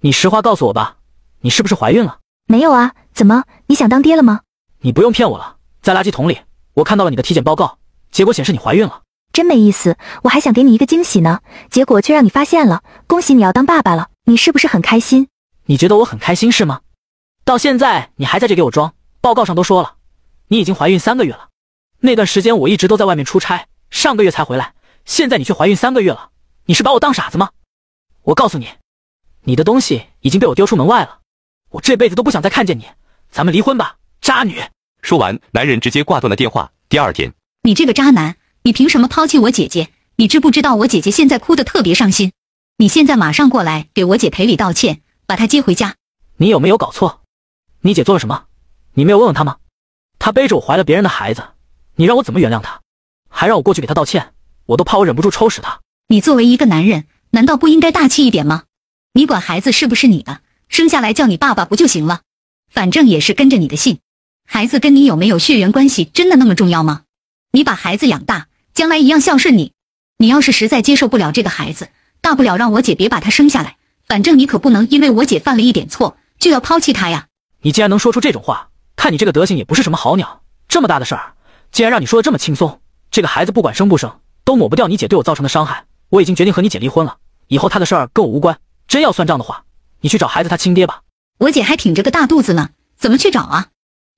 你实话告诉我吧，你是不是怀孕了？没有啊，怎么你想当爹了吗？你不用骗我了，在垃圾桶里我看到了你的体检报告，结果显示你怀孕了。真没意思，我还想给你一个惊喜呢，结果却让你发现了。恭喜你要当爸爸了，你是不是很开心？你觉得我很开心是吗？到现在你还在这给我装，报告上都说了，你已经怀孕三个月了。那段时间我一直都在外面出差，上个月才回来，现在你却怀孕三个月了，你是把我当傻子吗？我告诉你。你的东西已经被我丢出门外了，我这辈子都不想再看见你，咱们离婚吧，渣女！说完，男人直接挂断了电话。第二天，你这个渣男，你凭什么抛弃我姐姐？你知不知道我姐姐现在哭得特别伤心？你现在马上过来给我姐赔礼道歉，把她接回家。你有没有搞错？你姐做了什么？你没有问问她吗？她背着我怀了别人的孩子，你让我怎么原谅她？还让我过去给她道歉，我都怕我忍不住抽死她。你作为一个男人，难道不应该大气一点吗？你管孩子是不是你的？生下来叫你爸爸不就行了？反正也是跟着你的姓。孩子跟你有没有血缘关系，真的那么重要吗？你把孩子养大，将来一样孝顺你。你要是实在接受不了这个孩子，大不了让我姐别把他生下来。反正你可不能因为我姐犯了一点错就要抛弃他呀！你竟然能说出这种话，看你这个德行也不是什么好鸟。这么大的事儿，竟然让你说的这么轻松。这个孩子不管生不生，都抹不掉你姐对我造成的伤害。我已经决定和你姐离婚了，以后她的事儿跟我无关。真要算账的话，你去找孩子他亲爹吧。我姐还挺着个大肚子呢，怎么去找啊？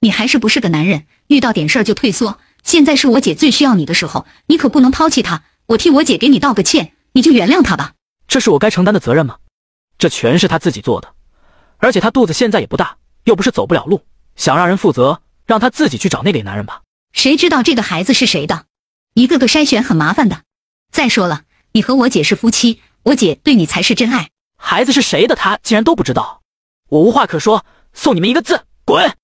你还是不是个男人？遇到点事儿就退缩。现在是我姐最需要你的时候，你可不能抛弃她。我替我姐给你道个歉，你就原谅她吧。这是我该承担的责任吗？这全是他自己做的，而且他肚子现在也不大，又不是走不了路。想让人负责，让他自己去找那个男人吧。谁知道这个孩子是谁的？一个个筛选很麻烦的。再说了，你和我姐是夫妻，我姐对你才是真爱。孩子是谁的？他竟然都不知道！我无话可说，送你们一个字：滚！